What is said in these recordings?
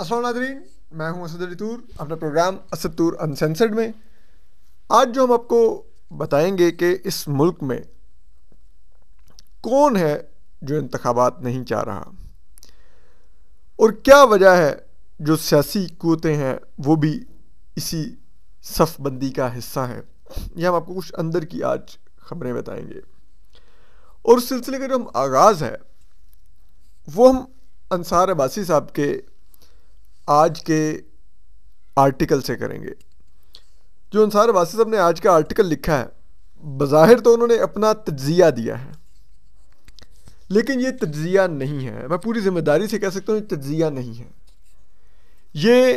असल नादरीन मैं हूं असद अली तूर अपना प्रोग्राम असद तूर अनसेंसर्ड में आज जो हम आपको बताएंगे कि इस मुल्क में कौन है जो इंतबात नहीं चाह रहा और क्या वजह है जो सियासी कुतें हैं वो भी इसी सफबंदी का हिस्सा हैं यह हम आपको कुछ अंदर की आज खबरें बताएंगे और उस सिलसिले का जो हम आगाज़ है वो हम अंसार अबासी साहब के आज के आर्टिकल से करेंगे जो अंसार वासी साहब ने आज का आर्टिकल लिखा है बज़ाहिर तो उन्होंने अपना तजिया दिया है लेकिन ये तजिया नहीं है मैं पूरी जिम्मेदारी से कह सकता हूँ ये तजिया नहीं है ये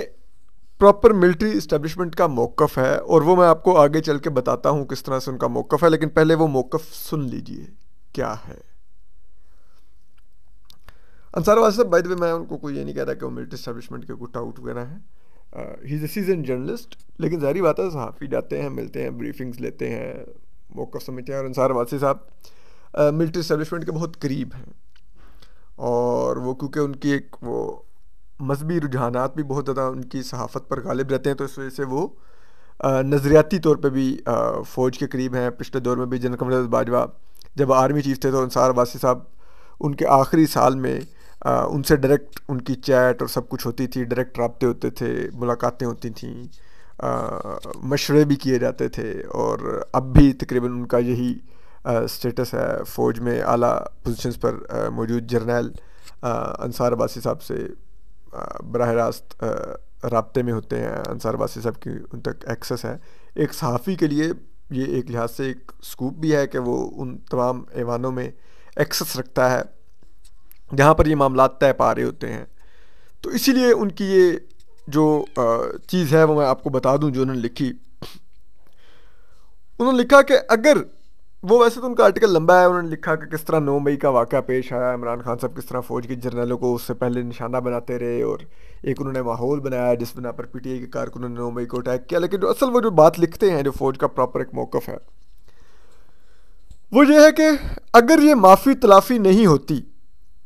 प्रॉपर मिलिट्री इस्टेब्लिशमेंट का मौक़ है और वो मैं आपको आगे चल के बताता हूँ किस तरह से उनका मौक़ है लेकिन पहले वो मौक़ सुन लीजिए क्या है अंसार वास्तव बाय द वे मैं उनको कोई ये नहीं कह रहा कि वो मिलिट्री स्टैब्लिशमेंट के गुट आउट वगैरह हैं he is a season journalist लेकिन जारी बात है साफ़ी जाते हैं मिलते हैं ब्रीफिंग्स लेते हैं मौका समझते हैं और अंसार वासी साहब मिलिट्री uh, स्टैब्लिशमेंट के बहुत करीब हैं और वो क्योंकि उनकी एक वो मजहबी रुझाना भी बहुत ज़्यादा उनकी सहाफ़त पर गालिब रहते हैं तो इस वजह से वो uh, नज़रियाती तौर पर भी uh, फ़ौज के करीब हैं पिछले दौर में भी जनरल कमर बाजवा जब आर्मी चीफ थे तो अंसार वासी साहब उनके आखिरी साल में उनसे डायरेक्ट उनकी चैट और सब कुछ होती थी डायरेक्ट रबते होते थे मुलाकातें होती थी मशवरे भी किए जाते थे और अब भी तकरीबन उनका यही स्टेटस है फ़ौज में आला पोजीशंस पर मौजूद जर्नैल अंसार अबासी साहब से बरह रास्त रबते में होते हैं अंसार अबासी साहब की उन तक एक्सेस है एक सहाफ़ी के लिए ये एक लिहाज से एक स्कूप भी है कि वो उन तमाम ऐवानों में एक्सेस रखता है जहाँ पर ये मामला तय पा रहे होते हैं तो इसीलिए उनकी ये जो चीज़ है वो मैं आपको बता दूं जो उन्होंने लिखी उन्होंने लिखा कि अगर वो वैसे तो उनका आर्टिकल लंबा है उन्होंने लिखा कि किस तरह नौ मई का वाक़ पेश आया इमरान खान साहब किस तरह फ़ौज के जर्नलों को उससे पहले निशाना बनाते रहे और एक उन्होंने माहौल बनाया जिस बिना पर पी टी आई के कारकुनों ने नौ मई को अटैक किया लेकिन जो असल वो जो बात लिखते हैं जो फ़ौज का प्रॉपर एक मौक़ है वो ये है कि अगर ये माफ़ी तलाफ़ी नहीं होती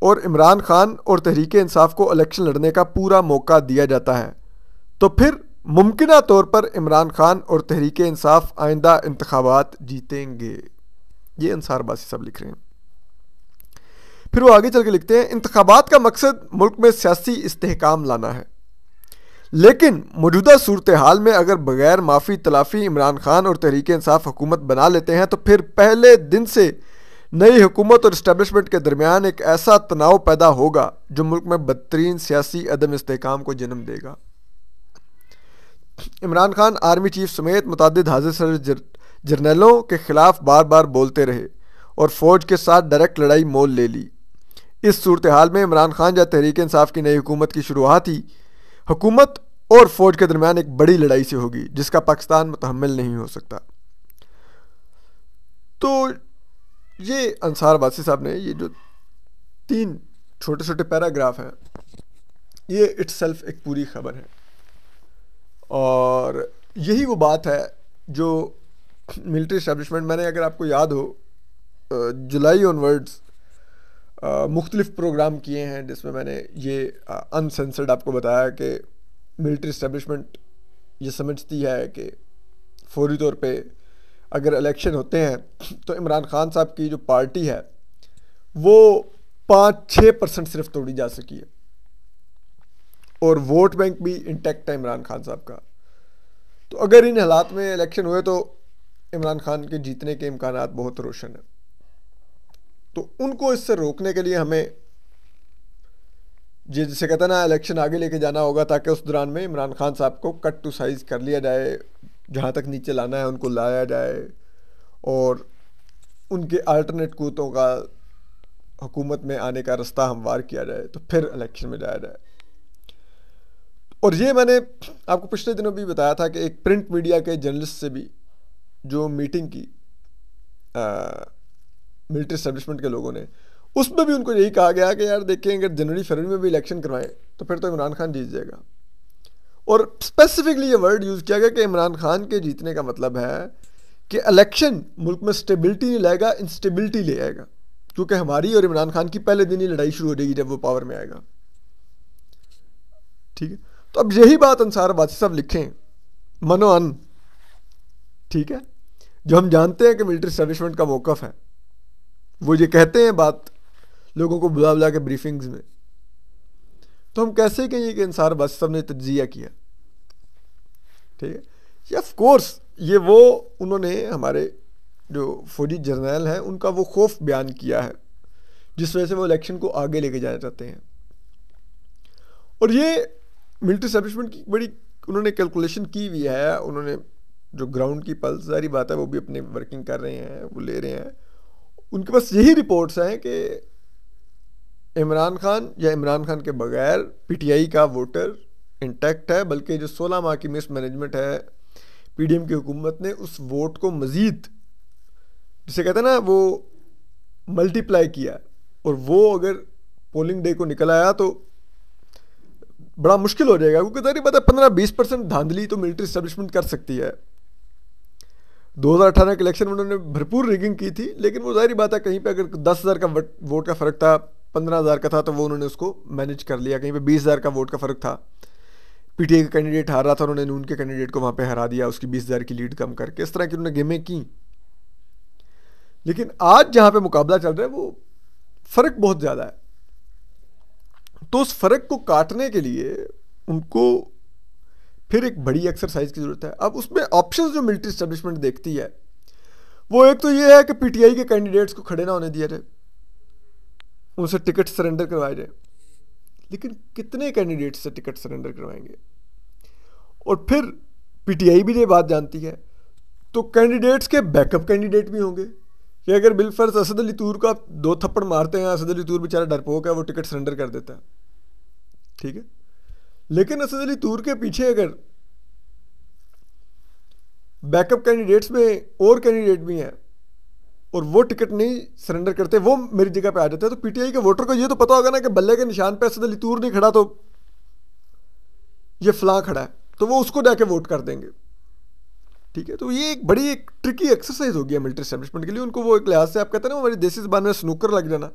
और इमरान खान और तहरीक इंसाफ को इलेक्शन लड़ने का पूरा मौका दिया जाता है तो फिर मुमकिन तौर पर इमरान खान और तहरीक इंसाफ आइंदा इंतबात जीतेंगे ये इंसार बासी सब लिख रहे हैं फिर वो आगे चल के लिखते हैं इंतबात का मकसद मुल्क में सियासी इस्तेकाम लाना है लेकिन मौजूदा सूरत हाल में अगर बगैर माफ़ी तलाफ़ी इमरान खान और तहरीक इंसाफ हुकूमत बना लेते हैं तो फिर पहले दिन से नई हुकूमत और इस्टेबलिशमेंट के दरमियान एक ऐसा तनाव पैदा होगा जो मुल्क में बदतरीन सियासी अदम इसकाम को जन्म देगा इमरान खान आर्मी चीफ समेत मुतद हाजिर सर जर, जर्नलों के ख़िलाफ़ बार बार बोलते रहे और फ़ौज के साथ डायरेक्ट लड़ाई मोल ले ली इस सूरत हाल में इमरान खान या तहरीक इंसाफ की नई हुकूमत की शुरुआत ही हुकूमत और फ़ौज के दरमियान एक बड़ी लड़ाई से होगी जिसका पाकिस्तान मुतहमल नहीं हो सकता तो ये अंसार वासी साहब ने ये जो तीन छोटे छोटे पैराग्राफ हैं ये इट्स सेल्फ एक पूरी खबर है और यही वो बात है जो मिलिट्री इस्टेबलिशमेंट मैंने अगर आपको याद हो जुलाई ऑनवर्ड्स मुख्तलिफ प्रोग्राम किए हैं जिसमें मैंने ये अनसेंसर्ड आपको बताया कि मिलिट्री इस्टेब्लिशमेंट ये समझती है कि फौरी तौर पर अगर इलेक्शन होते हैं तो इमरान खान साहब की जो पार्टी है वो पाँच छः परसेंट सिर्फ तोड़ी जा सकी है और वोट बैंक भी इंटैक्ट है इमरान खान साहब का तो अगर इन हालात में इलेक्शन हुए तो इमरान खान के जीतने के इम्कान बहुत रोशन हैं तो उनको इससे रोकने के लिए हमें जिसे कहते हैं ना इलेक्शन आगे लेके जाना होगा ताकि उस दौरान में इमरान खान साहब को कट टू साइज़ कर लिया जाए जहाँ तक नीचे लाना है उनको लाया जाए और उनके अल्टरनेट कूतों का हुकूमत में आने का रास्ता हमवार किया जाए तो फिर इलेक्शन में जाया जाए और ये मैंने आपको पिछले दिनों भी बताया था कि एक प्रिंट मीडिया के जर्नलिस्ट से भी जो मीटिंग की मिलिट्री स्टेबलिशमेंट के लोगों ने उसमें भी उनको यही कहा गया कि यार देखें अगर जनवरी फरवरी में भी इलेक्शन करवाएं तो फिर तो इमरान खान जीत जाएगा और स्पेसिफिकली ये वर्ड यूज़ किया गया कि इमरान खान के जीतने का मतलब है कि इलेक्शन मुल्क में स्टेबिलिटी नहीं लाएगा इंस्टेबिलिटी ले आएगा क्योंकि हमारी और इमरान खान की पहले दिन ही लड़ाई शुरू हो जाएगी जब वो पावर में आएगा ठीक है तो अब यही बात अनसार वासी साहब लिखें मनो अन ठीक है जो हम जानते हैं कि मिलिट्री सर्विसमेंट का मौकफ है वो ये कहते हैं बात लोगों को बुला बुला के ब्रीफिंग्स में तो हम कैसे कहेंगे कि इंसार वासी साहब ने तजिया किया ठीक है ये ऑफ कोर्स ये वो उन्होंने हमारे जो फौजी जर्नल हैं उनका वो खौफ बयान किया है जिस वजह से वो इलेक्शन को आगे लेके जाना चाहते हैं और ये मिलिट्री सर्विसमेंट की बड़ी उन्होंने कैलकुलेशन की हुई है उन्होंने जो ग्राउंड की पल्स सारी बात है वो भी अपने वर्किंग कर रहे हैं वो ले रहे हैं उनके पास यही रिपोर्ट्स हैं कि इमरान खान या इमरान खान के बगैर पीटीआई का वोटर इंटैक्ट है बल्कि जो सोलह माह की मिस मैनेजमेंट है पीडीएम की हुकूमत ने उस वोट को मज़ीद जिसे कहते हैं ना वो मल्टीप्लाई किया और वो अगर पोलिंग डे को निकल आया तो बड़ा मुश्किल हो जाएगा क्योंकि जारी पता है पंद्रह बीस परसेंट धांधली तो मिलिट्री स्टैब्लिशमेंट कर सकती है 2018 के इलेक्शन में उन्होंने भरपूर रिगिंग की थी लेकिन वो जाहिर बात है कहीं पे अगर दस हज़ार का वोट का फ़र्क था पंद्रह हज़ार का था तो वो उन्होंने उसको मैनेज कर लिया कहीं पे बीस हज़ार का वोट का फ़र्क था पीटीए का कैंडिडेट हार रहा था उन्होंने नून के कैंडिडेट को वहाँ पे हरा दिया उसकी बीस हज़ार की लीड कम करके इस तरह की उन्होंने गेमें की लेकिन आज जहाँ पे मुकाबला चल रहा है वो फ़र्क बहुत ज़्यादा है तो उस फ़र्क को काटने के लिए उनको फिर एक बड़ी एक्सरसाइज की ज़रूरत है अब उसमें ऑप्शंस जो मिलिट्री स्टेब्लिशमेंट देखती है वो एक तो ये है कि पीटीआई के कैंडिडेट्स को खड़े ना होने दिया जाए उनसे टिकट सरेंडर करवाए जाए लेकिन कितने कैंडिडेट से टिकट सरेंडर करवाएंगे और फिर पीटीआई भी ये बात जानती है तो कैंडिडेट्स के बैकअप कैंडिडेट भी होंगे कि अगर बिलफर्ज असद अली तूर को आप दो थप्पड़ मारते हैं असद अली तूर बेचारा डरपोक है वो टिकट सरेंडर कर देता है ठीक है लेकिन असद अली तूर के पीछे अगर बैकअप कैंडिडेट्स में और कैंडिडेट भी हैं और वो टिकट नहीं सरेंडर करते वो मेरी जगह पे आ जाते हैं तो पीटीआई के वोटर को ये तो पता होगा ना कि बल्ले के निशान पे असद अली तूर नहीं खड़ा तो ये फलां खड़ा है तो वो उसको जाके वोट कर देंगे ठीक है तो ये एक बड़ी एक ट्रिकी एक्सरसाइज होगी मिलिट्री स्टैब्लिशमेंट के लिए उनको वो एक लिहाज से आप कहते हैं ना हमारी देसी जबान में स्नूकर लग जाना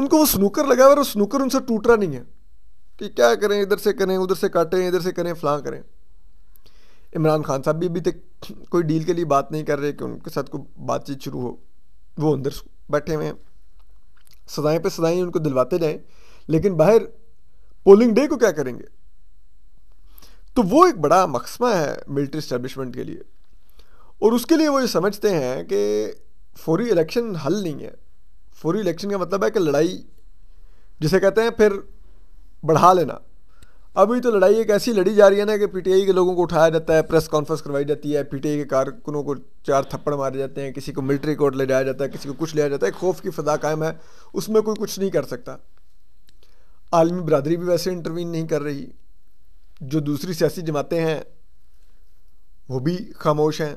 उनको वो स्नूकर लगा हुआ और स्नूकर उनसे टूट रहा नहीं है कि क्या करें इधर से करें उधर से काटें इधर से करें फलां करें इमरान खान साहब भी अभी तक कोई डील के लिए बात नहीं कर रहे कि उनके साथ कोई बातचीत शुरू हो वो अंदर बैठे हुए हैं सदाएं पे सदाएं उनको दिलवाते जाएं लेकिन बाहर पोलिंग डे को क्या करेंगे तो वो एक बड़ा मकसमा है मिलिट्री स्टैब्लिशमेंट के लिए और उसके लिए वो ये समझते हैं कि फौरी इलेक्शन हल नहीं है फौरी इलेक्शन का मतलब है कि लड़ाई जिसे कहते हैं फिर बढ़ा लेना अभी तो लड़ाई एक ऐसी लड़ी जा रही है ना कि पीटीआई के लोगों को उठाया जाता है प्रेस कॉन्फ्रेंस करवाई जाती है पीटीआई के कारकुनों को चार थप्पड़ मारे जाते हैं किसी को मिलिट्री कोर्ट ले जाया जाता है किसी को कुछ ले जाता है खौफ की फजा कायम है उसमें कोई कुछ नहीं कर सकता आलमी बरदरी भी वैसे इंटरवीन नहीं कर रही जो दूसरी सियासी जमातें हैं वो भी खामोश हैं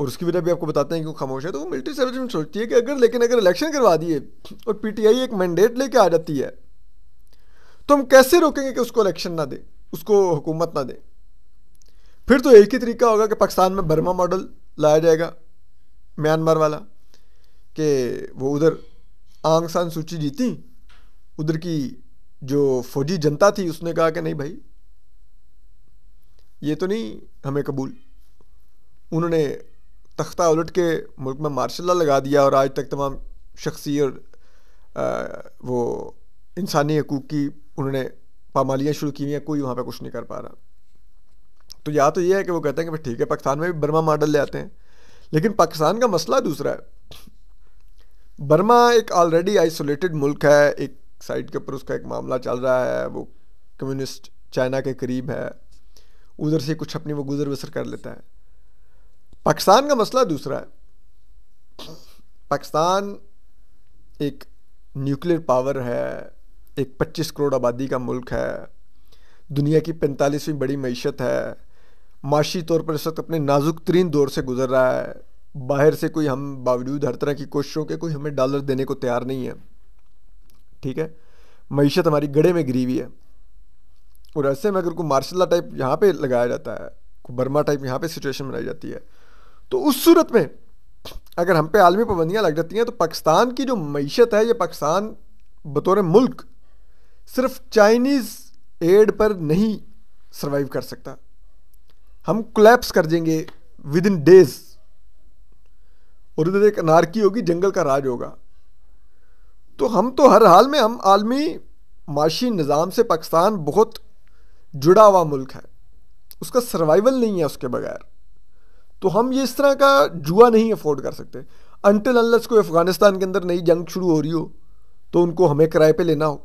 और उसकी वजह भी आपको बताते हैं क्यों खामोश है तो वो मिलिट्री सर्विस में सोचती है कि अगर लेकिन अगर इलेक्शन करवा दिए और पीटीआई एक मैंडेट लेके आ जाती है तो हम कैसे रोकेंगे कि उसको इलेक्शन ना दे उसको हुकूमत ना दे फिर तो एक ही तरीका होगा कि पाकिस्तान में बर्मा मॉडल लाया जाएगा म्यांमार वाला कि वो उधर आंग सान सूची जीती उधर की जो फौजी जनता थी उसने कहा कि नहीं भाई ये तो नहीं हमें कबूल उन्होंने तख्ता उलट के मुल्क में मार्शल लगा दिया और आज तक तमाम शख्सी और आ, वो इंसानी हकूक़ की उन्होंने पामालियाँ शुरू की हुई हैं कोई वहाँ पर कुछ नहीं कर पा रहा तो या तो ये है कि वो कहते हैं कि भाई ठीक है पाकिस्तान में भी बर्मा मॉडल ले आते हैं लेकिन पाकिस्तान का मसला दूसरा है बर्मा एक ऑलरेडी आइसोलेटेड मुल्क है एक साइड के ऊपर उसका एक मामला चल रहा है वो कम्युनिस्ट चाइना के करीब है उधर से कुछ अपनी वो गुजर बसर कर लेता है पाकिस्तान का मसला दूसरा है पाकिस्तान एक न्यूक्लियर पावर है एक 25 करोड़ आबादी का मुल्क है दुनिया की पैंतालीसवीं बड़ी मीशत है माशी तौर पर इस वक्त अपने नाजुक तरीन दौर से गुजर रहा है बाहर से कोई हम बावजूद हर तरह की कोशिशों के कोई हमें डॉलर देने को तैयार नहीं है ठीक है मीशत हमारी गड़े में गिरी हुई है और ऐसे में अगर कोई मार्शल टाइप यहाँ पर लगाया जाता है कोई बर्मा टाइप यहाँ पर सिचुएशन बनाई जाती है तो उस सूरत में अगर हम पे आलमी पाबंदियाँ लग जाती हैं तो पाकिस्तान की जो मीशत है ये पाकिस्तान बतौर मुल्क सिर्फ चाइनीज़ एड पर नहीं सरवाइव कर सकता हम क्लैप्स कर देंगे विद इन डेज और इधर एक अनारकी होगी जंगल का राज होगा तो हम तो हर हाल में हम आलमी माशी निज़ाम से पाकिस्तान बहुत जुड़ा हुआ मुल्क है उसका सर्वाइवल नहीं है उसके बगैर तो हम ये इस तरह का जुआ नहीं अफोर्ड कर सकते अनटिल अनलस कोई अफ़गानिस्तान के अंदर नई जंग शुरू हो रही हो तो उनको हमें किराए पे लेना हो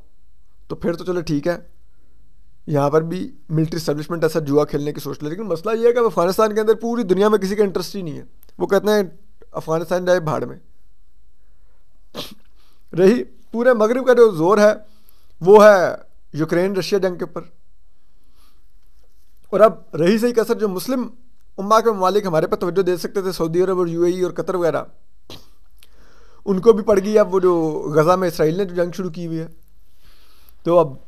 तो फिर तो चलो ठीक है यहाँ पर भी मिलिट्री स्टैब्लिशमेंट ऐसा जुआ खेलने की सोच ले लेकिन मसला ये है कि अफगानिस्तान के अंदर पूरी दुनिया में किसी का इंटरेस्ट ही नहीं है वो कहते हैं अफगानिस्तान जाए भाड़ में रही पूरे मगरब का जो जोर है वो है यूक्रेन रशिया जंग के ऊपर और अब रही सही कसर जो मुस्लिम उम्मा के ममालिक हमारे पर तोज्जो दे सकते थे सऊदी अरब और यूएई e और कतर वगैरह उनको भी पड़ गई अब वो जो गज़ा में इसराइल ने जो जंग शुरू की हुई है तो अब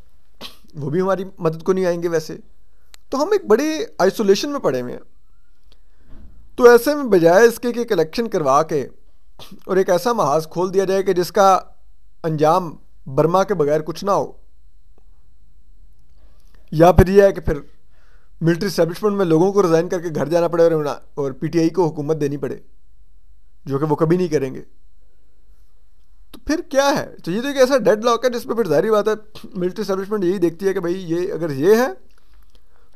वो भी हमारी मदद को नहीं आएंगे वैसे तो हम एक बड़े आइसोलेशन में पड़े हुए हैं तो ऐसे में बजाय इसके कि कलेक्शन करवा के और एक ऐसा महाज खोल दिया जाए कि जिसका अंजाम बर्मा के बगैर कुछ ना हो या फिर यह है कि फिर मिलिट्री स्टैब्लिशमेंट में लोगों को रिज़ाइन करके घर जाना पड़े और और पीटीआई को हुकूमत देनी पड़े जो कि वो कभी नहीं करेंगे फिर क्या है तो ये तो एक ऐसा डेड लॉक है जिसमें फिर जारी बात है मिलिट्री सर्विसमेंट यही देखती है कि भाई ये अगर ये है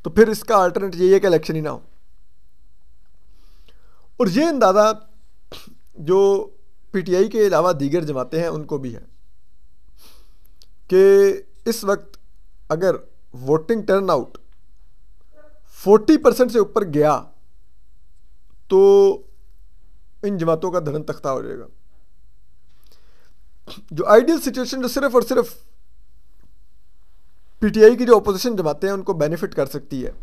तो फिर इसका अल्टरनेट यही है कि इलेक्शन ही ना हो और ये अंदाज़ा जो पीटीआई के अलावा दीगर जमातें हैं उनको भी है कि इस वक्त अगर voting turn out forty percent से ऊपर गया तो इन जमातों का धरन तख्ता हो जाएगा जो आइडियल सिचुएशन जो सिर्फ और सिर्फ पीटीआई की जो अपोजिशन जमाते हैं उनको बेनिफिट कर सकती है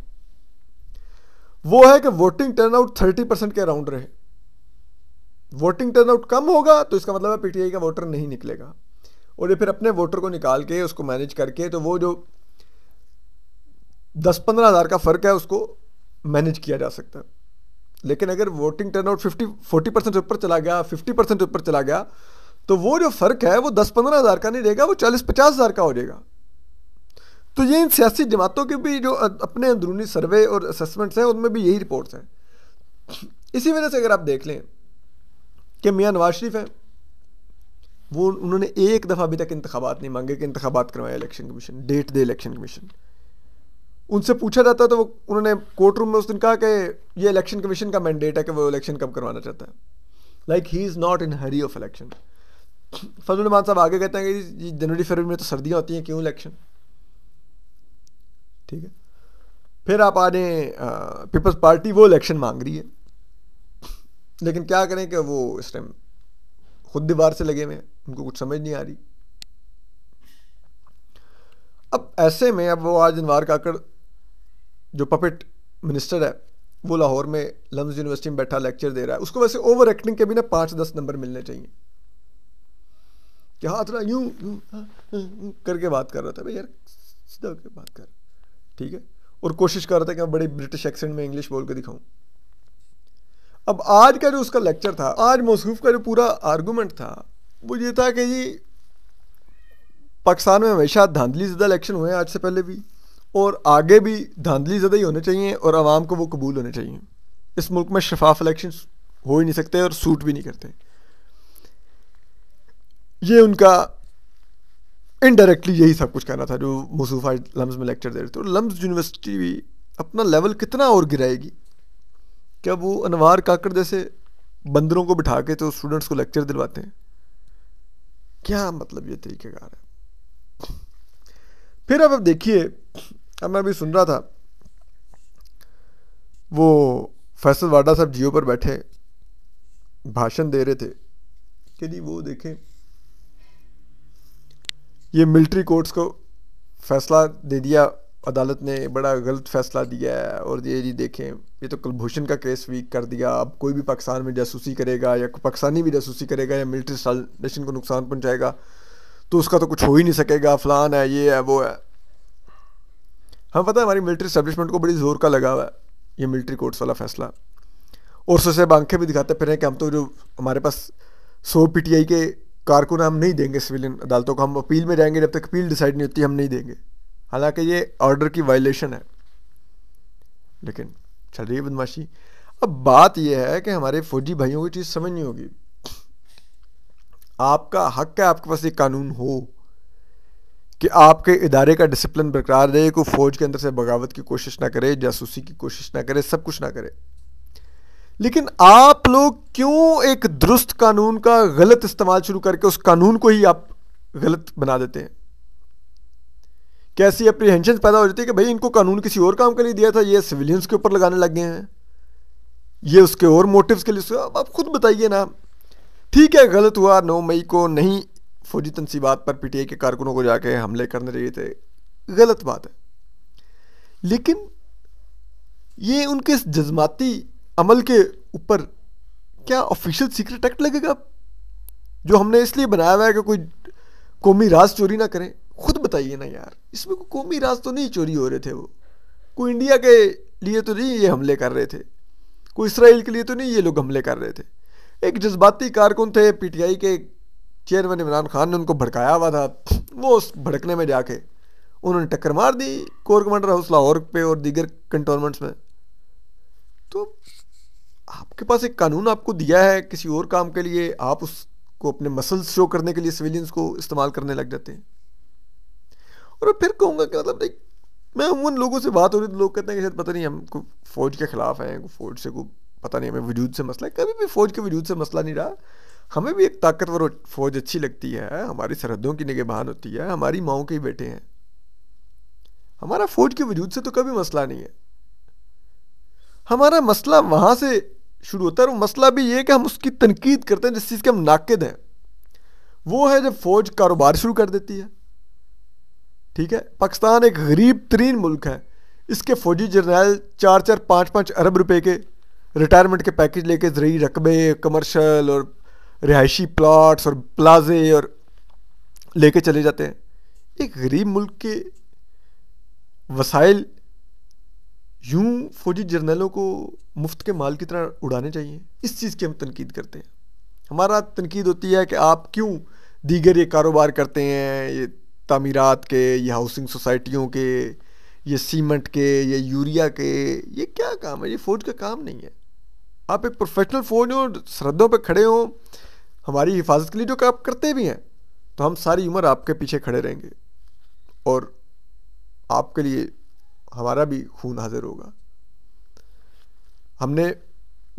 वो है कि वोटिंग टर्नआउट थर्टी परसेंट के अराउंड रहे वोटिंग टर्नआउट कम होगा तो इसका मतलब है पीटीआई का वोटर नहीं निकलेगा और ये फिर अपने वोटर को निकाल के उसको मैनेज करके तो वो जो दस पंद्रह हज़ार का फ़र्क है उसको मैनेज किया जा सकता है लेकिन अगर voting turnout fifty forty percent ऊपर चला गया फिफ्टी परसेंट ऊपर चला गया तो वो जो फ़र्क है वो दस पंद्रह हज़ार का नहीं रहेगा वो चालीस पचास हज़ार का हो जाएगा तो ये इन सियासी जमातों के भी जो अपने अंदरूनी सर्वे और असेसमेंट्स हैं उनमें भी यही रिपोर्ट्स हैं इसी वजह से अगर आप देख लें कि मियाँ नवाज शरीफ हैं वो उन्होंने एक दफ़ा अभी तक इंतबात नहीं मांगे कि इंतबात करवाए इलेक्शन कमीशन डेट दे इलेक्शन कमीशन उनसे पूछा जाता तो वो उन्होंने कोर्ट रूम में उस दिन कहा कि ये इलेक्शन कमीशन का मैंडेट है कि वो इलेक्शन कब करवाना चाहता है like he is not in hurry of election Fazal Rehman sahab आगे कहते हैं कि जनवरी फरवरी में तो सर्दियाँ होती हैं क्यों इलेक्शन ठीक है फिर आप आ रहे पीपल्स पार्टी वो इलेक्शन मांग रही है लेकिन क्या करें कि वो इस टाइम खुद दीवार से लगे हुए उनको कुछ समझ नहीं आ रही अब ऐसे में अब वो आज इनवार काकर जो पपेट मिनिस्टर है वो लाहौर में लम्स यूनिवर्सिटी में बैठा लेक्चर दे रहा है उसको वैसे ओवर एक्टिंग के भी ना पाँच दस नंबर मिलने चाहिए कि हाथ रहा यूं हाँ, हाँ, यूं करके बात कर रहा था भाई यार सीधा होकर बात कर ठीक है और कोशिश कर रहा था कि मैं बड़े ब्रिटिश एक्सेंट में इंग्लिश बोल के दिखाऊं अब आज का जो उसका लेक्चर था आज मौसूफ का जो पूरा आर्गूमेंट था वो ये था कि जी पाकिस्तान में हमेशा धांधली ज़्यादा इलेक्शन हुए हैं आज से पहले भी और आगे भी धांधली ज़्यादा ही होने चाहिए और आवाम को वो कबूल होने चाहिए इस मुल्क में शफाफ इलेक्शन हो ही नहीं सकते और सूट भी नहीं करते ये उनका इनडायरेक्टली यही सब कुछ कहना था जो मसूफा लम्स में लेक्चर दे रहे थे और लम्स यूनिवर्सिटी भी अपना लेवल कितना और गिराएगी क्या वो अनवार काकर जैसे बंदरों को बिठा के तो स्टूडेंट्स को लेक्चर दिलवाते हैं क्या मतलब ये तरीक़ेकार है फिर अब अब देखिए अब मैं अभी सुन रहा था वो फैसल वाडा साहब जियो पर बैठे भाषण दे रहे थे कि जी वो देखें ये मिलिट्री कोर्ट्स को फैसला दे दिया अदालत ने बड़ा गलत फैसला दिया है और ये जी देखें ये तो कुलभूषण का केस वीक कर दिया अब कोई भी पाकिस्तान में जासूसी करेगा या पाकिस्तानी भी जासूसी करेगा या मिलिट्री नेशन को नुकसान पहुंचाएगा तो उसका तो कुछ हो ही नहीं सकेगा फ़लान है ये है वो है हमें पता है हमारी मिलिट्री स्टैब्लिशमेंट को बड़ी ज़ोर का लगा हुआ है ये मिलिट्री कोर्ट्स वाला फैसला और सोसे आंखें भी दिखाते फिर कि हम तो जो हमारे पास सौ पी टी आई के कारकुन हम नहीं देंगे सिविलियन अदालतों को हम अपील में जाएंगे जब तक अपील डिसाइड नहीं होती हम नहीं देंगे हालांकि ये ऑर्डर की वायलेशन है लेकिन चल रही है बदमाशी अब बात यह है कि हमारे फौजी भाइयों को चीज़ समझ नहीं होगी आपका हक है आपके पास एक कानून हो कि आपके इदारे का डिसिप्लिन बरकरार रहे कोई फ़ौज के अंदर से बगावत की कोशिश ना करे जासूसी की कोशिश ना करे सब कुछ ना करे लेकिन आप लोग क्यों एक दुरुस्त कानून का गलत इस्तेमाल शुरू करके उस कानून को ही आप गलत बना देते हैं कैसी अप्रीहेंशन पैदा हो जाती है कि भाई इनको कानून किसी और काम के लिए दिया था ये सिविलियंस के ऊपर लगाने लग गए हैं ये उसके और मोटिव्स के लिए अब आप खुद बताइए ना ठीक है गलत हुआ नौ मई को नहीं फौजी तनसीबात पर पीटीआई के कारकुनों को जाके हमले करने रहे थे गलत बात है लेकिन ये उनके जज्बाती अमल के ऊपर क्या ऑफिशियल सीक्रेट एक्ट लगेगा जो हमने इसलिए बनाया हुआ है कि कोई कौमी राज चोरी ना करें खुद बताइए ना यार इसमें कोई कौमी राज तो नहीं चोरी हो रहे थे वो कोई इंडिया के लिए तो नहीं ये हमले कर रहे थे कोई इसराइल के लिए तो नहीं ये लोग हमले कर रहे थे एक जज्बाती कारकुन थे पीटीआई के चेयरमैन इमरान खान ने उनको भड़काया हुआ था वो उस भड़कने में जाके उन्होंने टक्कर मार दी कोर कमांडर हाउस लाहौर पे और दीगर कंटोनमेंट्स में तो आपके पास एक कानून आपको दिया है किसी और काम के लिए आप उसको अपने मसल्स शो करने के लिए सिविलियंस को इस्तेमाल करने लग जाते हैं और मैं फिर कहूँगा कि मतलब एक मैं उन लोगों से बात हो रही तो लोग कहते हैं कि शायद पता नहीं हम को फौज के ख़िलाफ़ हैं फौज से को पता नहीं हमें वजूद से मसला है कभी भी फ़ौज के वजूद से मसला नहीं रहा हमें भी एक ताकतवर फ़ौज अच्छी लगती है हमारी सरहदों की निगेबान होती है हमारी माओ के ही बेटे हैं हमारा फ़ौज के वजूद से तो कभी मसला नहीं है हमारा मसला वहाँ से शुरू होता है और मसला भी ये कि हम उसकी तनकीद करते हैं जिस चीज़ के हम नाकद हैं वो है जब फ़ौज कारोबार शुरू कर देती है ठीक है पाकिस्तान एक गरीब तरीन मुल्क है इसके फ़ौजी जर्नैल चार चार पाँच पाँच अरब रुपए के रिटायरमेंट के पैकेज लेके ज़रिए रकबे कमर्शल और रिहायशी प्लाट्स और प्लाजे और लेके चले जाते हैं एक गरीब मुल्क के वसाइल यूँ फौजी जर्नलों को मुफ्त के माल की तरह उड़ाने चाहिए इस चीज़ की हम तनकीद करते हैं हमारा तनकीद होती है कि आप क्यों दीगर ये कारोबार करते हैं ये तमीरत के ये हाउसिंग सोसाइटियों के ये सीमेंट के ये यूरिया के ये क्या काम है ये फ़ौज का काम नहीं है आप एक प्रोफेशनल फ़ौज हो सरहदों पर खड़े हों हमारी हिफाजत के लिए जो आप करते भी हैं तो हम सारी उम्र आपके पीछे खड़े रहेंगे और आपके लिए हमारा भी खून हाजिर होगा हमने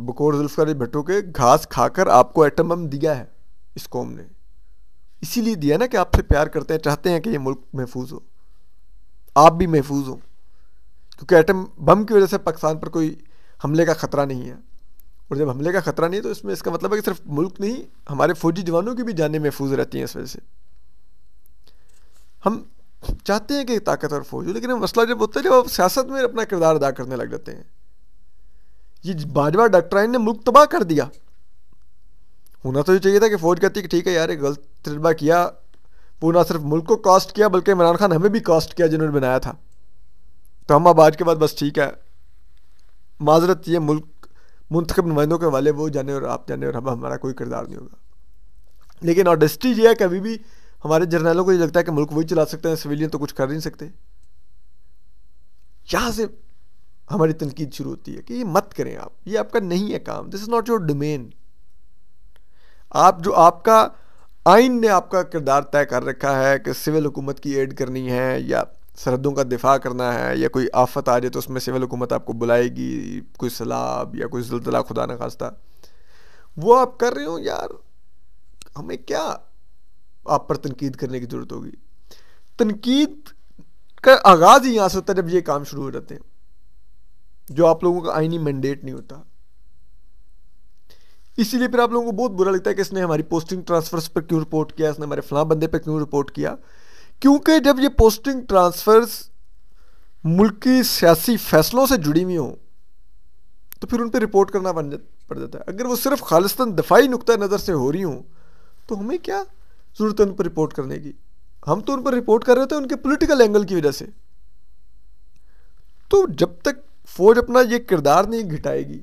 बकोर जुल्फकर भट्टो के घास खाकर आपको एटम बम दिया है इस कौम ने इसीलिए दिया ना कि आपसे प्यार करते हैं चाहते हैं कि ये मुल्क महफूज हो आप भी महफूज हों क्योंकि एटम बम की वजह से पाकिस्तान पर कोई हमले का ख़तरा नहीं है और जब हमले का ख़तरा नहीं है तो इसमें इसका मतलब है कि सिर्फ मुल्क नहीं हमारे फौजी जवानों की भी जानें महफूज रहती हैं इस वजह से हम चाहते हैं कि ताकतवर फौज हो लेकिन मसला जब होता है जब आप सियासत में अपना किरदार अदा करने लग जाते हैं ये बाजवा डॉक्टर ने मुल्क तबाह कर दिया होना तो ये चाहिए था कि फौज कहती कि ठीक है यार ये गलत तजर्बा किया वो ना सिर्फ मुल्क को कास्ट किया बल्कि इमरान खान हमें भी कास्ट किया जिन्होंने बनाया था तो हम अब आज के बाद बस ठीक है माजरत ये मुल्क मुंतखब नुमाइंदों के वाले वो जाने और आप जाने और हम हमारा कोई किरदार नहीं होगा लेकिन ऑडेस्टी यह है कभी भी हमारे जर्नलों को ये लगता है कि मुल्क वही चला सकते हैं सिविलियन तो कुछ कर नहीं सकते यहाँ से हमारी तनकीद शुरू होती है कि ये मत करें आप ये आपका नहीं है काम this is not your domain आप जो आपका आइन ने आपका किरदार तय कर रखा है कि सिविल हुकूमत की एड करनी है या सरहदों का दिफा करना है या कोई आफत आ जाए तो उसमें सिविल हुकूमत आपको बुलाएगी कोई सलाब या कोई जल्दला खुदा न खास्ता वो आप कर रहे हो यार हमें क्या आप पर तनकीद करने की ज़रूरत होगी तनकीद का आगाज़ ही यहां से होता है जब ये काम शुरू हो जाते हैं जो आप लोगों का आइनी मैंडेट नहीं होता इसीलिए फिर आप लोगों को बहुत बुरा लगता है कि इसने हमारी पोस्टिंग ट्रांसफर्स पर क्यों रिपोर्ट किया इसने हमारे फलां बंदे पर क्यों रिपोर्ट किया क्योंकि जब ये पोस्टिंग ट्रांसफर्स मुल्क की सियासी फैसलों से जुड़ी हुई हों तो फिर उन पर रिपोर्ट करना बन पड़ जाता है अगर वो सिर्फ खालिस्तान दफाई नुकतः नज़र से हो रही हों तो हमें क्या जरूरत है उन पर रिपोर्ट करने की हम तो उन पर रिपोर्ट कर रहे थे उनके पॉलिटिकल एंगल की वजह से तो जब तक फौज अपना ये किरदार नहीं घटाएगी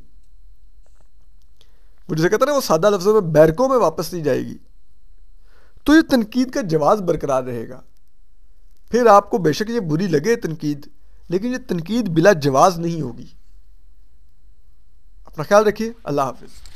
वो जैसे कहते ना वो सादा लफ्जों में बैरकों में वापस नहीं जाएगी तो ये तनकीद का जवाब बरकरार रहेगा फिर आपको बेशक ये बुरी लगे तनकीद लेकिन ये तनकीद बिला जवाज नहीं होगी अपना ख्याल रखिए अल्लाह हाफिज़